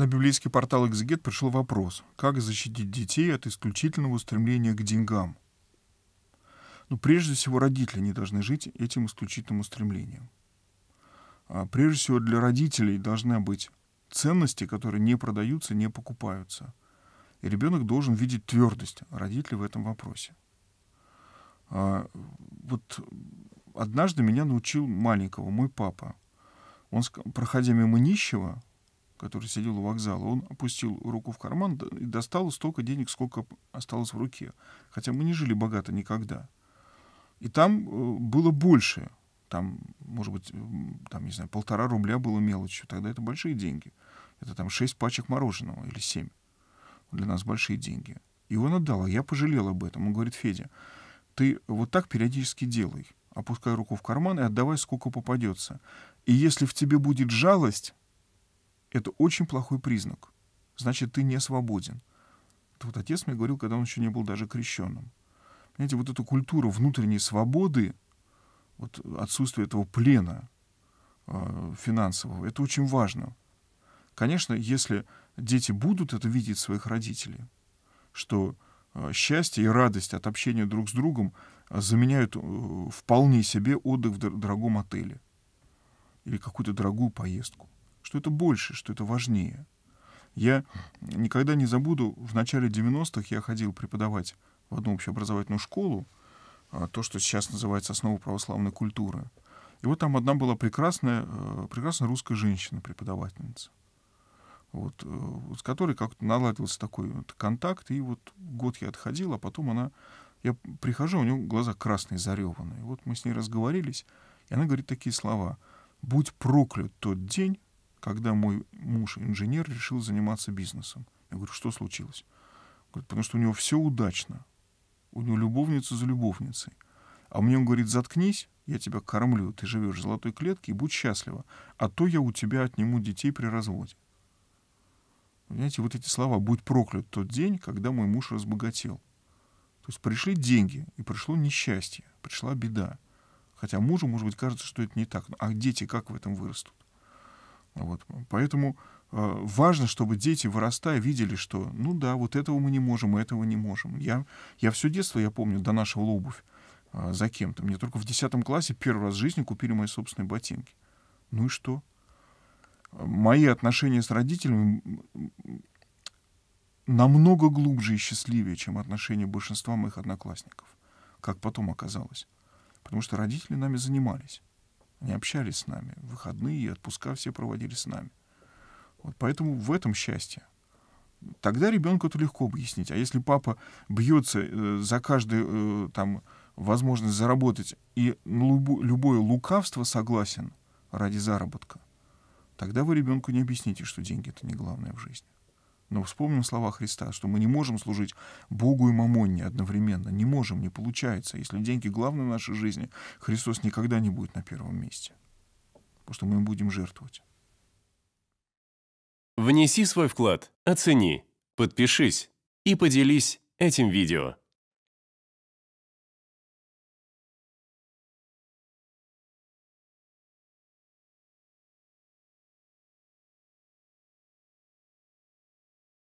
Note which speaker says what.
Speaker 1: На библейский портал «Экзегет» пришел вопрос, как защитить детей от исключительного устремления к деньгам. Но ну, прежде всего родители не должны жить этим исключительным устремлением. А прежде всего для родителей должны быть ценности, которые не продаются, не покупаются. И ребенок должен видеть твердость родителей в этом вопросе. А, вот однажды меня научил маленького мой папа. Он, проходя мимо нищего, который сидел у вокзала, он опустил руку в карман и достал столько денег, сколько осталось в руке. Хотя мы не жили богато никогда. И там э, было больше. Там, может быть, э, там, не знаю, полтора рубля было мелочью. Тогда это большие деньги. Это там шесть пачек мороженого или семь. Для нас большие деньги. И он отдал, а я пожалел об этом. Он говорит, Федя, ты вот так периодически делай. Опускай руку в карман и отдавай, сколько попадется. И если в тебе будет жалость, это очень плохой признак. Значит, ты не свободен. Это вот отец мне говорил, когда он еще не был даже крещенным. Понимаете, вот эта культура внутренней свободы, вот отсутствие этого плена э, финансового, это очень важно. Конечно, если дети будут это видеть своих родителей, что э, счастье и радость от общения друг с другом а, заменяют э, вполне себе отдых в дорогом отеле или какую-то дорогую поездку что это больше, что это важнее. Я никогда не забуду, в начале 90-х я ходил преподавать в одну общеобразовательную школу, а, то, что сейчас называется основа православной культуры. И вот там одна была прекрасная, э, прекрасная русская женщина-преподавательница, вот, э, с которой как-то наладился такой вот контакт, и вот год я отходил, а потом она, я прихожу, у нее глаза красные, зареванные. Вот мы с ней разговорились, и она говорит такие слова. «Будь проклят тот день, когда мой муж инженер решил заниматься бизнесом. Я говорю, что случилось? Говорит, потому что у него все удачно. У него любовница за любовницей. А мне он говорит, заткнись, я тебя кормлю, ты живешь в золотой клетке и будь счастлива, а то я у тебя отниму детей при разводе. Понимаете, вот эти слова «будь проклят тот день, когда мой муж разбогател». То есть пришли деньги, и пришло несчастье, пришла беда. Хотя мужу, может быть, кажется, что это не так. А дети как в этом вырастут? Вот. Поэтому э, важно, чтобы дети, вырастая, видели, что, ну да, вот этого мы не можем, этого не можем. Я, я все детство, я помню, донашивал обувь а, за кем-то. Мне только в 10 классе первый раз в жизни купили мои собственные ботинки. Ну и что? Мои отношения с родителями намного глубже и счастливее, чем отношения большинства моих одноклассников, как потом оказалось. Потому что родители нами занимались. Они общались с нами. Выходные и отпуска все проводили с нами. Вот поэтому в этом счастье. Тогда ребенку это легко объяснить. А если папа бьется э, за каждую э, там, возможность заработать и любое лукавство согласен ради заработка, тогда вы ребенку не объясните, что деньги — это не главное в жизни. Но вспомним слова Христа, что мы не можем служить Богу и Мамонне одновременно. Не можем, не получается. Если деньги главное в нашей жизни, Христос никогда не будет на первом месте. Потому что мы им будем жертвовать. Внеси свой вклад, оцени, подпишись и поделись этим видео.